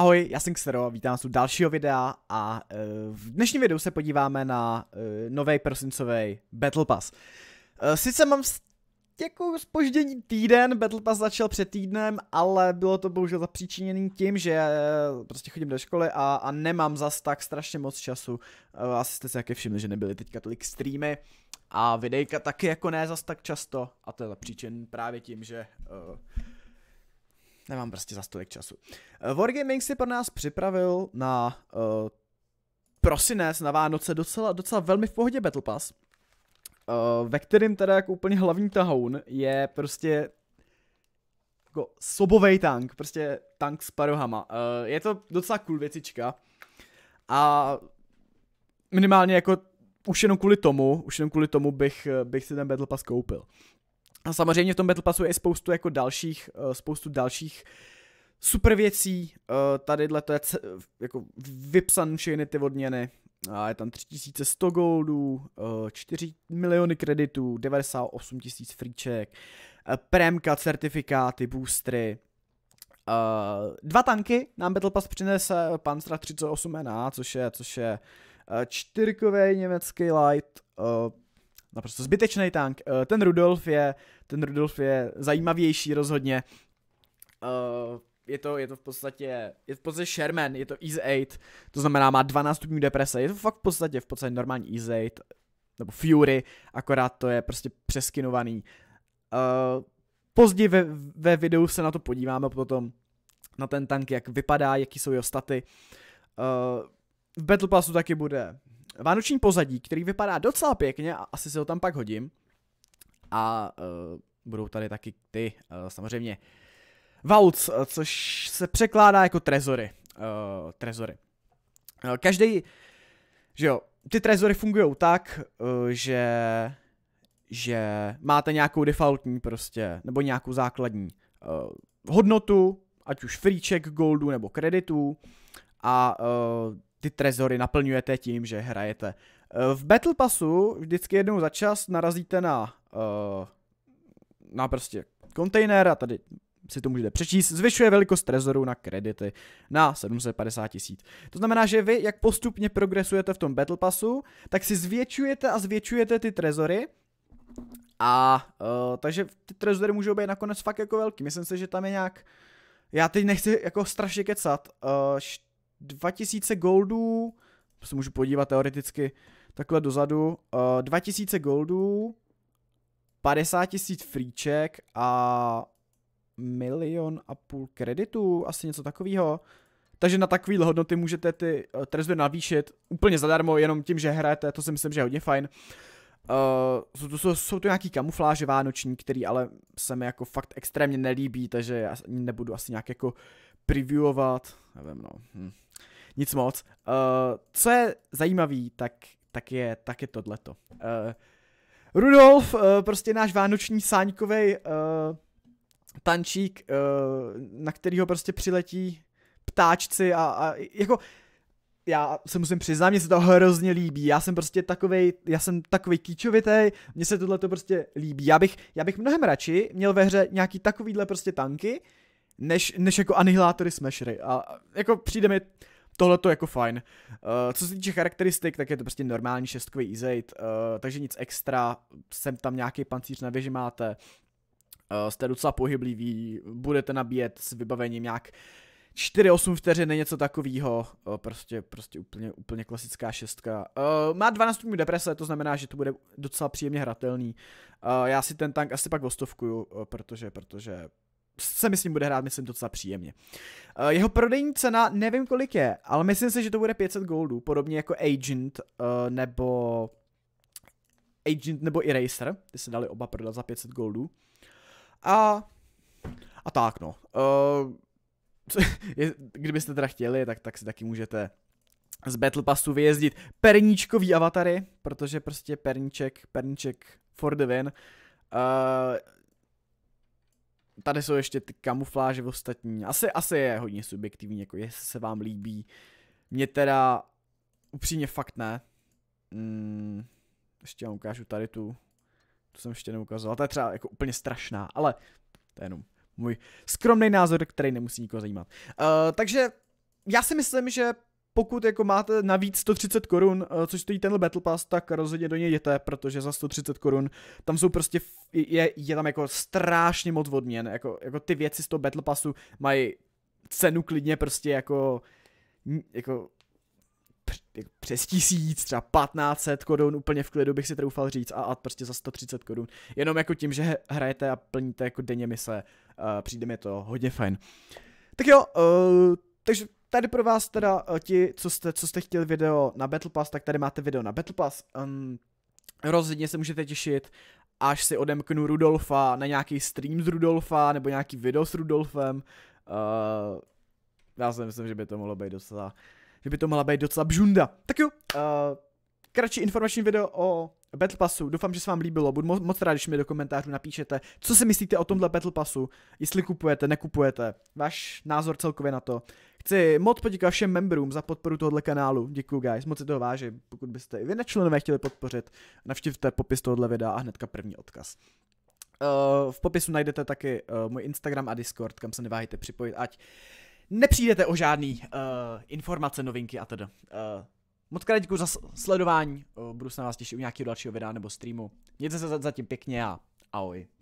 Ahoj, já jsem Xero a vítám vás u dalšího videa a e, v dnešním videu se podíváme na e, eh, nový prosincový Battle Pass. E, sice mám jako spoždění týden, Battle Pass začal před týdnem, ale bylo to bohužel zapříčiněný tím, že prostě chodím do školy a, a nemám zas tak strašně moc času. Asi jste si taky všimli, že nebyly teďka tolik streamy a videjka taky jako ne zas tak často a to je zapříčen právě tím, že uh, nemám prostě za stolik času. Eh, Wargaming si pro nás připravil na uh, prosinec, na Vánoce, docela, docela velmi v pohodě Battle Pass, uh, ve kterým teda jako úplně hlavní tahoun je prostě jako sobovej tank, prostě tank s parohama. Uh, je to docela cool věcička a minimálně jako už jenom kvůli tomu, už jenom kvůli tomu bych, bych si ten Battle Pass koupil. A samozřejmě v tom Battle Passu je spoustu jako dalších, eh, spoustu dalších super věcí. Eh, Tady to je jako vypsan všechny ty odměny. A je tam 3100 goldů, 4 eh, miliony kreditů, 98 tisíc fríček, premka, certifikáty, boostry. Dva tanky nám Battle Pass přinese Panzer 38NA, což je, což je čtyřkový německý light naprosto zbytečný tank. Eh, ten Rudolf je, ten Rudolf je zajímavější rozhodně. Eh, je to, je to v podstatě, je to v podstatě Sherman, je to Easy 8, to znamená má 12 stupňů deprese, je to fakt v podstatě, v podstatě normální Easy 8, nebo Fury, akorát to je prostě přeskinovaný. Eh, Později ve, ve videu se na to podíváme potom, na ten tank, jak vypadá, jaký jsou jeho staty. V Battle Passu taky bude vánoční pozadí, který vypadá docela pěkně a asi se ho tam pak hodím. A uh, budou tady taky ty, uh, samozřejmě, vaults, eh, což se překládá jako trezory. Uh, trezory. Uh, Každý, že jo, ty trezory fungují tak, uh, že že máte nějakou defaultní prostě, nebo nějakou základní uh, hodnotu, ať už fríček, goldu nebo kreditů a uh, ty trezory naplňujete tím, že hrajete. Eh, v Battle Passu vždycky jednou za čas narazíte na, eh, na prostě kontejner a tady si to můžete přečíst, zvyšuje velikost trezoru na kredity na 750 tisíc. To znamená, že vy, jak postupně progresujete v tom Battle Passu, tak si zvětšujete a zvětšujete ty trezory a uh, takže ty trezory můžou být nakonec fakt jako velký. Myslím si, že tam je nějak, já teď nechci jako strašně kecat, uh, 2000 goldů, to se můžu podívat teoreticky takhle dozadu, uh, eh, 2000 goldů, 50 tisíc fríček a milion a půl kreditů, asi něco takového. Takže na takový hodnoty můžete ty uh, eh, trezby navýšit úplně zadarmo, jenom tím, že hrajete, to si myslím, že je hodně fajn. Uh, jsou, jsou, jsou to nějaký kamufláže vánoční, který ale se mi jako fakt extrémně nelíbí, takže já nebudu asi nějak jako previewovat, nevím no. Hm. Nic moc. Uh, co je zajímavý, tak, tak, je, tak je tohleto. Uh, Rudolf, uh, prostě náš vánoční sáňkový uh, tančík, uh, na kterýho prostě přiletí ptáčci a, a jako já se musím přiznat, mně se to hrozně líbí. Já jsem prostě takovej, já jsem takovej kýčovitej, mně se tohle to prostě líbí. Já bych, já bych mnohem radši měl ve hře nějaký takovýhle prostě tanky, než, než jako anihilátory smashery. A jako přijde mi, tohle to jako fajn. Uh, co se týče charakteristik, tak je to prostě normální šestkový e uh, takže nic extra, sem tam nějaký pancíř na věži máte, uh, jste docela pohybliví, budete nabíjet s vybavením nějak 4-8 vteřiny, něco takového, uh, prostě, prostě úplně, úplně klasická šestka. Uh, má 12 stupňů deprese, to znamená, že to bude docela příjemně hratelný. Uh, já si ten tank asi pak vostovkuju, uh, protože, protože se mi s ním bude hrát, myslím, docela příjemně. Eh, jeho prodejní cena, nevím kolik je, ale myslím si, že to bude 500 goldů, podobně jako Agent eh, nebo Agent nebo Eraser, ty se dali oba prodat za 500 goldů. A, a tak no. Eh, kdybyste teda chtěli, tak, tak si taky můžete z Battle Passu vyjezdit perníčkový avatary, protože prostě perníček, perníček for the win. Uh, tady jsou ještě ty kamufláže v ostatní. Asi, asi je hodně subjektivní, jako jestli se vám líbí. Mně teda upřímně fakt ne. Mm, ještě vám ukážu tady tu. Tu jsem ještě neukázal. Ta je třeba jako úplně strašná, ale to je jenom můj skromný názor, který nemusí nikoho zajímat. Uh, takže já si myslím, že pokud jako máte navíc 130 korun, eh, což stojí tenhle Battle Pass, tak rozhodně do něj jděte, protože za 130 korun tam jsou prostě, je, je tam jako strašně moc odměn, jako, jako ty věci z toho Battle Passu mají cenu klidně prostě jako, jako, jako přes tisíc, třeba 1500 korun, úplně v klidu bych si troufal říct a, a prostě za 130 korun. Jenom jako tím, že hrajete a plníte jako denně mise, uh, přijde mi to hodně fajn. Tak jo, uh, takže tady pro vás teda eh, ti, co jste, co jste chtěli video na Battle Pass, tak tady máte video na Battle Pass. Um, rozhodně se můžete těšit, až si odemknu Rudolfa na nějaký stream z Rudolfa, nebo nějaký video s Rudolfem. Uh, já si myslím, že by to mohlo být docela, že by to mohla být docela bžunda. Tak jo, uh, kratší informační video o Battle Passu. Doufám, že se vám líbilo. Budu moc, moc rád, když mi do komentářů napíšete, co si myslíte o tomhle Battle Passu, jestli kupujete, nekupujete, váš názor celkově na to. Chci moc poděkovat všem memberům za podporu tohoto kanálu. Děkuji, guys, moc si toho vážím. Pokud byste i vy na členové chtěli podpořit, navštivte popis tohoto videa a hnedka první odkaz. Eh, v popisu najdete taky eh, můj Instagram a Discord, kam se neváhejte připojit, ať nepřijdete o žádný uh, informace, novinky a teda. Uh, moc krát děkuji za sledování, uh, budu se na vás těšit u nějakého dalšího videa nebo streamu. Mějte se zatím pěkně a ahoj.